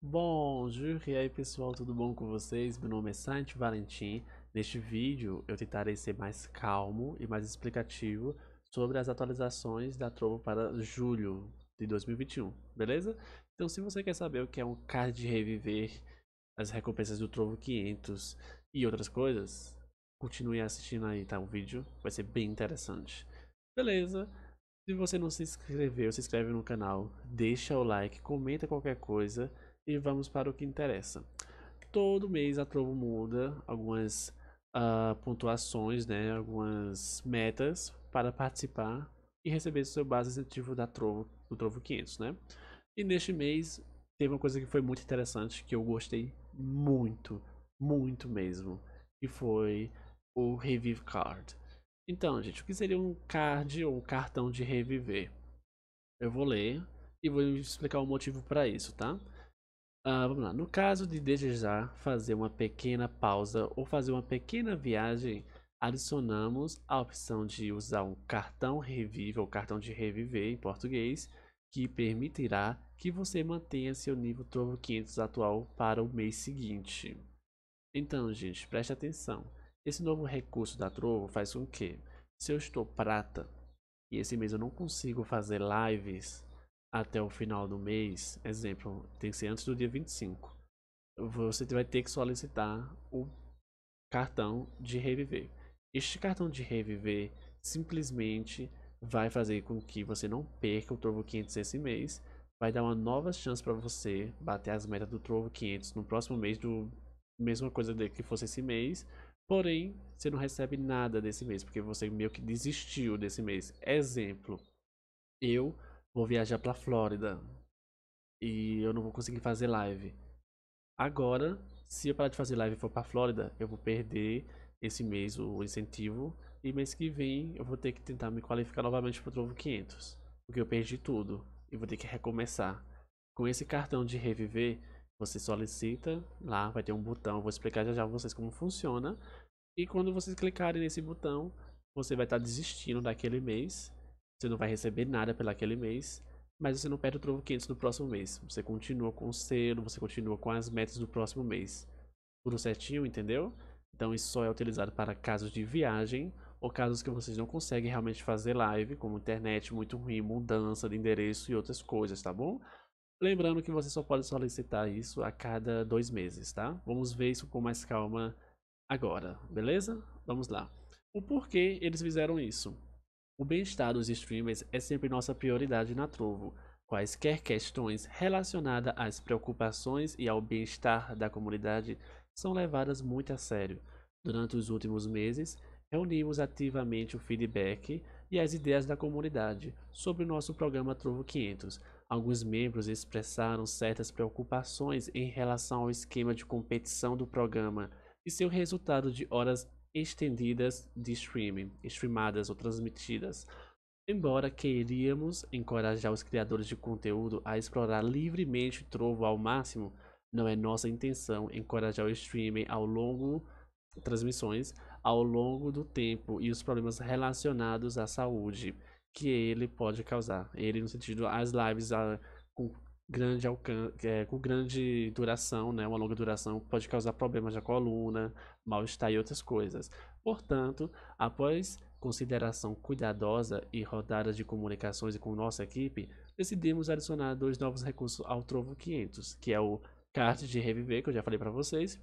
Bonjour, e aí pessoal, tudo bom com vocês? Meu nome é Sante Valentim. Neste vídeo eu tentarei ser mais calmo e mais explicativo sobre as atualizações da Trovo para julho de 2021, beleza? Então se você quer saber o que é um card de reviver, as recompensas do Trovo 500 e outras coisas, continue assistindo aí, tá? O vídeo vai ser bem interessante. Beleza? Se você não se inscreveu, se inscreve no canal, deixa o like, comenta qualquer coisa e vamos para o que interessa. Todo mês a Trovo muda algumas uh, pontuações, né, algumas metas para participar e receber seu base incentivo da Trovo, do Trovo 500, né? E neste mês teve uma coisa que foi muito interessante, que eu gostei muito, muito mesmo, que foi o Revive Card. Então, gente, o que seria um card ou um cartão de reviver? Eu vou ler e vou explicar o motivo para isso, tá? Ah, vamos lá. No caso de desejar fazer uma pequena pausa ou fazer uma pequena viagem, adicionamos a opção de usar um cartão revive ou cartão de reviver em português, que permitirá que você mantenha seu nível Turbo 500 atual para o mês seguinte. Então, gente, preste atenção. Esse novo recurso da Trovo faz com que, se eu estou prata e esse mês eu não consigo fazer lives até o final do mês, exemplo, tem que ser antes do dia 25, você vai ter que solicitar o cartão de reviver. Este cartão de reviver simplesmente vai fazer com que você não perca o Trovo 500 esse mês, vai dar uma nova chance para você bater as metas do Trovo 500 no próximo mês do mesma coisa que fosse esse mês, porém você não recebe nada desse mês porque você meio que desistiu desse mês. Exemplo, eu vou viajar pra Flórida. E eu não vou conseguir fazer live. Agora, se eu parar de fazer live e for pra Flórida, eu vou perder esse mês o incentivo. E mês que vem eu vou ter que tentar me qualificar novamente pro Trovo 500. Porque eu perdi tudo. E vou ter que recomeçar. Com esse cartão de reviver, você solicita. Lá vai ter um botão. Vou explicar já já vocês como funciona. E quando vocês clicarem nesse botão, você vai estar tá desistindo daquele mês você não vai receber nada pelaquele mês, mas você não perde o trovo 500 do próximo mês. Você continua com o selo, você continua com as metas do próximo mês. Tudo certinho, entendeu? Então isso só é utilizado para casos de viagem ou casos que vocês não conseguem realmente fazer live, como internet muito ruim, mudança de endereço e outras coisas, tá bom? Lembrando que você só pode solicitar isso a cada dois meses, tá? Vamos ver isso com mais calma agora, beleza? Vamos lá. O porquê eles fizeram isso? O bem-estar dos streamers é sempre nossa prioridade na Trovo. Quaisquer questões relacionadas às preocupações e ao bem-estar da comunidade são levadas muito a sério. Durante os últimos meses, reunimos ativamente o feedback e as ideias da comunidade sobre o nosso programa Trovo 500. Alguns membros expressaram certas preocupações em relação ao esquema de competição do programa e seu resultado de horas estendidas de streaming, streamadas ou transmitidas. Embora queríamos encorajar os criadores de conteúdo a explorar livremente o Trovo ao máximo, não é nossa intenção encorajar o streaming ao longo transmissões ao longo do tempo e os problemas relacionados à saúde que ele pode causar. Ele no sentido as lives a, ah, com grande alcance, é, com grande duração, né, uma longa duração, pode causar problemas da coluna, mal-estar e outras coisas. Portanto, após consideração cuidadosa e rodadas de comunicações com nossa equipe, decidimos adicionar dois novos recursos ao Trovo 500, que é o Card de Reviver, que eu já falei para vocês,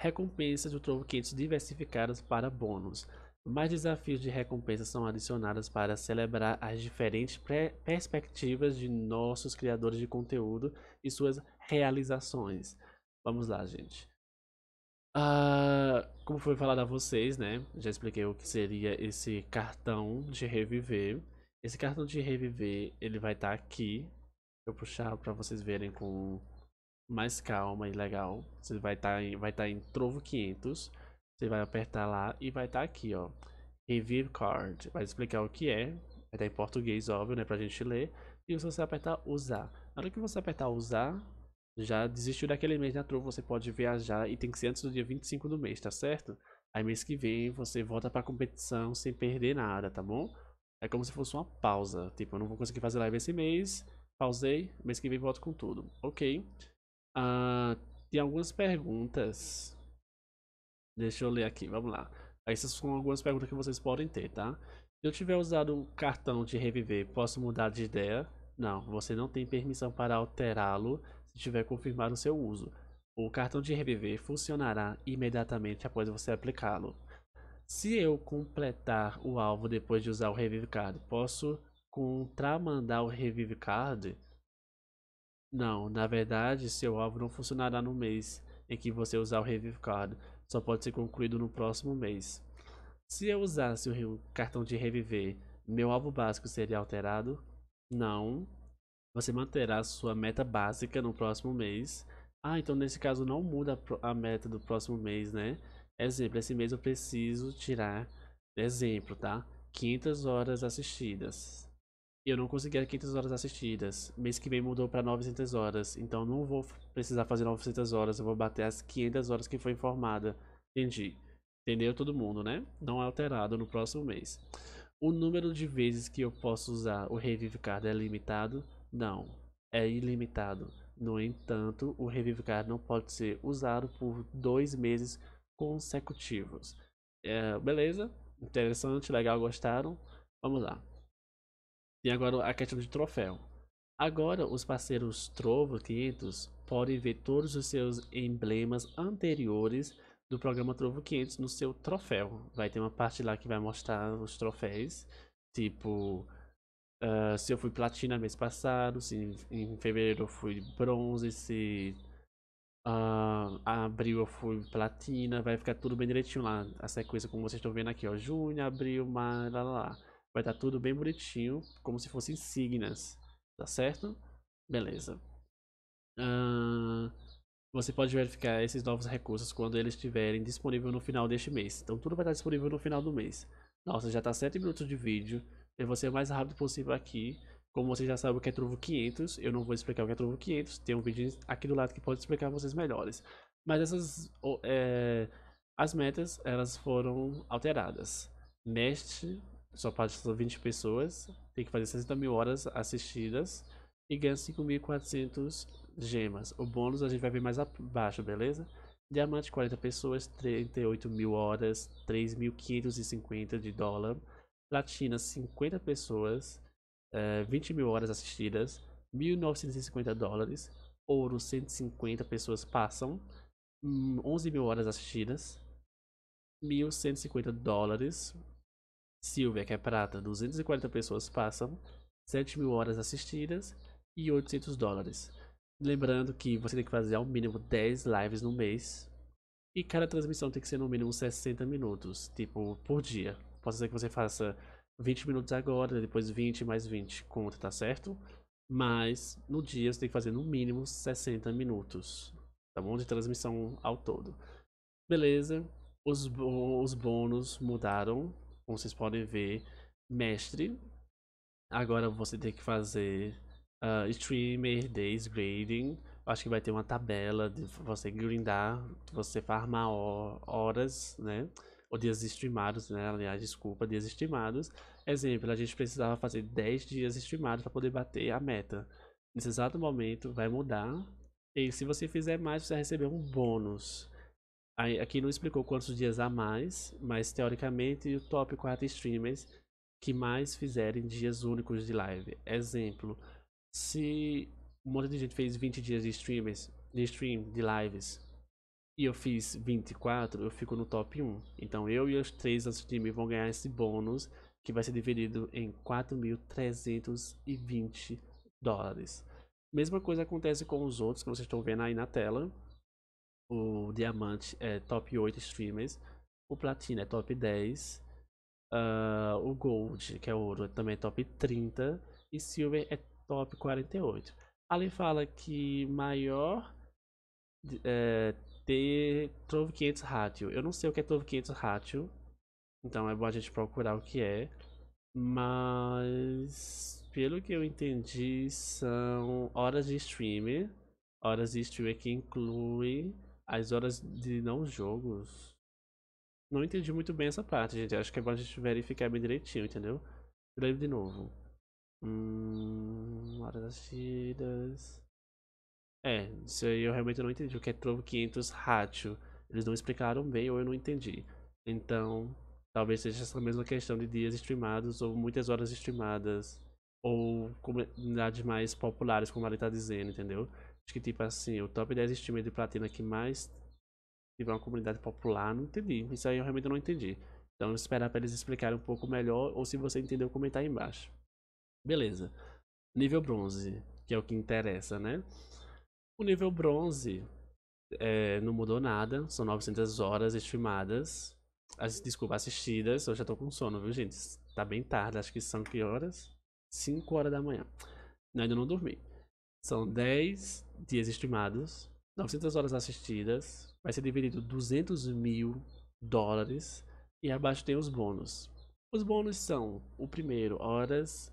recompensas do Trovo 500 diversificadas para bônus. Mais desafios de recompensa são adicionados para celebrar as diferentes perspectivas de nossos criadores de conteúdo e suas realizações. Vamos lá, gente. Uh, como foi falado a vocês, né? Já expliquei o que seria esse cartão de reviver. Esse cartão de reviver, ele vai estar tá aqui. Eu puxar para vocês verem com mais calma e legal. Você vai estar tá em, vai tá em Trovo 500. Você vai apertar lá e vai estar tá aqui, ó. Review Card. Vai explicar o que é. Vai estar tá em português, óbvio, né? Pra gente ler. E se você apertar usar. Na hora que você apertar usar, já desistiu daquele mês da né? Trovo. Você pode viajar e tem que ser antes do dia 25 do mês, tá certo? Aí mês que vem você volta pra competição sem perder nada, tá bom? É como se fosse uma pausa. Tipo, eu não vou conseguir fazer live esse mês. Pausei. Mês que vem volto com tudo. Ok. Ah, tem algumas perguntas Deixa eu ler aqui, vamos lá. Essas são algumas perguntas que vocês podem ter, tá? Se eu tiver usado um cartão de reviver, posso mudar de ideia? Não, você não tem permissão para alterá-lo se tiver confirmado o seu uso. O cartão de reviver funcionará imediatamente após você aplicá-lo. Se eu completar o alvo depois de usar o Revive Card, posso contramandar o Revive Card? Não, na verdade, seu alvo não funcionará no mês em que você usar o Revive Card só pode ser concluído no próximo mês. Se eu usasse o cartão de reviver, meu alvo básico seria alterado? Não. Você manterá sua meta básica no próximo mês. Ah, então nesse caso não muda a meta do próximo mês, né? Exemplo, esse mês eu preciso tirar, exemplo, tá? 500 horas assistidas eu não as 500 horas assistidas. Mês que vem mudou para 900 horas. Então não vou precisar fazer 900 horas. Eu vou bater as 500 horas que foi informada. Entendi. Entendeu todo mundo, né? Não é alterado no próximo mês. O número de vezes que eu posso usar o Revive Card é limitado? Não. É ilimitado. No entanto, o Revive Card não pode ser usado por dois meses consecutivos. É, beleza? Interessante, legal, gostaram? Vamos lá. Tem agora a questão de troféu. Agora, os parceiros Trovo 500 podem ver todos os seus emblemas anteriores do programa Trovo 500 no seu troféu. Vai ter uma parte lá que vai mostrar os troféus, tipo uh, se eu fui platina mês passado, se em, em fevereiro eu fui bronze, se uh, abril eu fui platina, vai ficar tudo bem direitinho lá. A sequência como vocês estão vendo aqui, ó, junho, abril, maio lá, lá. Vai estar tá tudo bem bonitinho, como se fossem signas, tá certo? Beleza. Uh, você pode verificar esses novos recursos quando eles estiverem disponíveis no final deste mês. Então tudo vai estar tá disponível no final do mês. Nossa, já está 7 minutos de vídeo. Eu vou ser o mais rápido possível aqui. Como vocês já sabem o que é Trovo 500, eu não vou explicar o que é Trovo 500. Tem um vídeo aqui do lado que pode explicar vocês melhores. Mas essas... É, as metas, elas foram alteradas. Neste só passa 20 pessoas, tem que fazer 60 mil horas assistidas e ganha 5.400 gemas. O bônus a gente vai ver mais abaixo, beleza? Diamante 40 pessoas, 38 mil horas, 3.550 de dólar. Platina 50 pessoas, é, eh, 20 mil horas assistidas, 1.950 dólares. Ouro 150 pessoas passam, 11 hum, mil horas assistidas, 1.150 dólares. Silvia, que é prata, 240 pessoas passam, 7 mil horas assistidas e 800 dólares. Lembrando que você tem que fazer ao mínimo 10 lives no mês e cada transmissão tem que ser no mínimo 60 minutos, tipo, por dia. Pode ser que você faça 20 minutos agora, depois 20 mais 20, conta, tá certo? Mas no dia você tem que fazer no mínimo 60 minutos, tá bom? De transmissão ao todo. Beleza, os, os bônus mudaram como vocês podem ver, mestre. Agora você tem que fazer uh, streamer, days grading. Acho que vai ter uma tabela de você grindar, você farmar horas, né? Ou dias estimados, né? Aliás, desculpa, dias estimados. Exemplo, a gente precisava fazer 10 dias estimados para poder bater a meta. Nesse exato momento vai mudar. E se você fizer mais, você vai receber um bônus aqui não explicou quantos dias a mais, mas teoricamente o top 4 streamers que mais fizerem dias únicos de live. Exemplo, se um monte de gente fez 20 dias de streamers, de stream, de lives, e eu fiz 24, eu fico no top 1. Então eu e os três antes time vão ganhar esse bônus que vai ser dividido em 4.320 dólares. Mesma coisa acontece com os outros que vocês estão vendo aí na tela o diamante é top 8 streamers, o platina é top 10, uh, ah, o gold, que é ouro, também é top 30 e silver é top 48. Ali fala que maior é, ter Trove 500 ratio. Eu não sei o que é Trove 500 ratio, então é bom a gente procurar o que é. Mas pelo que eu entendi, são horas de streamer. Horas de streamer que incluem. As horas de não jogos. Não entendi muito bem essa parte, gente. Acho que é bom a gente verificar bem direitinho, entendeu? Leio de novo. Hum, hora das tiras. É, isso aí eu realmente não entendi. O que é Trovo 500 Ratio? Eles não explicaram bem ou eu não entendi. Então, talvez seja essa mesma questão de dias streamados ou muitas horas streamadas. Ou comunidades mais populares, como ele está dizendo, entendeu? Acho que tipo assim, o top 10 streamer de platina que mais tiver uma comunidade popular, não entendi. Isso aí eu realmente não entendi. Então esperar para eles explicarem um pouco melhor, ou se você entendeu, comentar aí embaixo. Beleza. Nível bronze, que é o que interessa, né? O nível bronze é, não mudou nada, são 900 horas estimadas. As, desculpa, assistidas, eu já tô com sono, viu gente? Tá bem tarde, acho que são que horas? 5 horas da manhã. ainda não dormi. São 10 dias estimados, 900 horas assistidas, vai ser dividido 200 mil dólares e abaixo tem os bônus. Os bônus são o primeiro, horas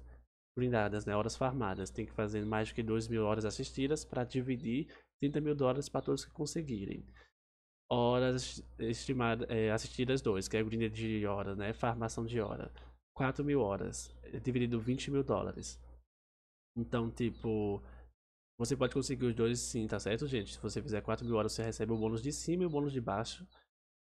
brindadas, né? horas farmadas. Tem que fazer mais do que 2 mil horas assistidas para dividir 30 mil dólares para todos que conseguirem. Horas estimada, é, assistidas 2, que é grinda de hora, né? Farmação de hora. 4 mil horas, é dividido 20 mil dólares. Então, tipo, você pode conseguir os dois sim, tá certo, gente? Se você fizer 4 mil horas, você recebe o bônus de cima e o bônus de baixo.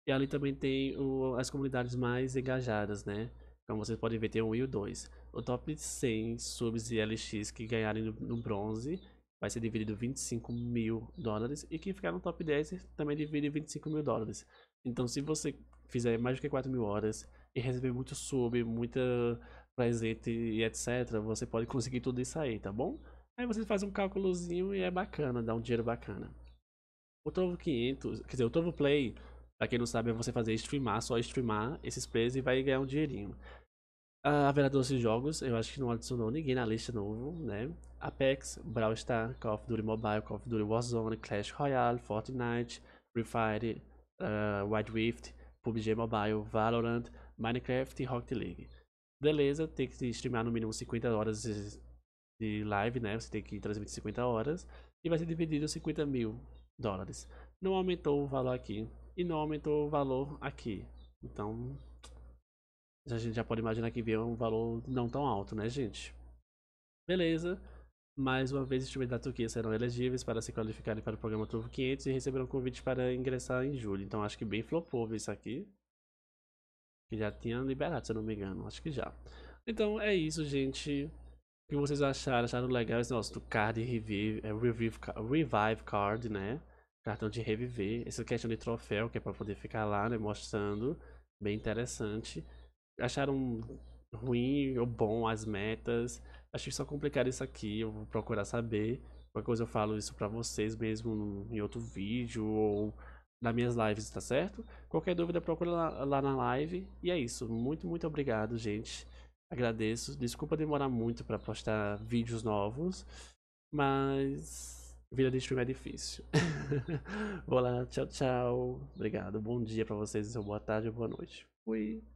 E ali também tem o, as comunidades mais engajadas, né? Como então vocês podem ver, tem um e o 2. O top 100 subs e LX que ganharem no, no bronze vai ser dividido 25 mil dólares. E quem ficar no top 10 também divide 25 mil dólares. Então, se você fizer mais do que 4 mil horas e receber muito sub, muita presente e etc, você pode conseguir tudo isso aí, tá bom? Aí você faz um cálculozinho e é bacana, dá um dinheiro bacana. O Tovo 500, quer dizer, o Tovo Play, pra quem não sabe, é você fazer streamar, só streamar esses plays e vai ganhar um dinheirinho. A Vera Doce Jogos, eu acho que não adicionou ninguém na lista novo, né? Apex, Brawl Star, Call of Duty Mobile, Call of Duty Warzone, Clash Royale, Fortnite, Free Fire, uh, Wild Rift, PUBG Mobile, Valorant, Minecraft e Rocket League. Beleza, tem que streamar no mínimo 50 horas de live, né? Você tem que transmitir 50 horas e vai ser dividido 50 mil dólares. Não aumentou o valor aqui e não aumentou o valor aqui. Então, a gente já pode imaginar que veio um valor não tão alto, né, gente? Beleza. Mais uma vez, estudantes da Turquia serão elegíveis para se qualificarem para o programa Turvo 500 e receberão convite para ingressar em julho. Então, acho que bem flopou isso aqui. Que já tinha liberado, se eu não me engano. Acho que já. Então, é isso, gente que vocês acharam? Acharam legal esse nosso do card revive, é, revive, revive card, né? Cartão de reviver. Essa questão de troféu, que é pra poder ficar lá, né? Mostrando. Bem interessante. Acharam ruim ou bom as metas? Achei só complicado isso aqui. Eu vou procurar saber. Qualquer coisa eu falo isso pra vocês mesmo em outro vídeo ou nas minhas lives, tá certo? Qualquer dúvida procura lá, lá na live. E é isso. Muito, muito obrigado, gente. Agradeço. Desculpa demorar muito para postar vídeos novos, mas vida de stream é difícil. Vou lá, tchau, tchau. Obrigado. Bom dia para vocês, boa tarde, boa noite. Fui.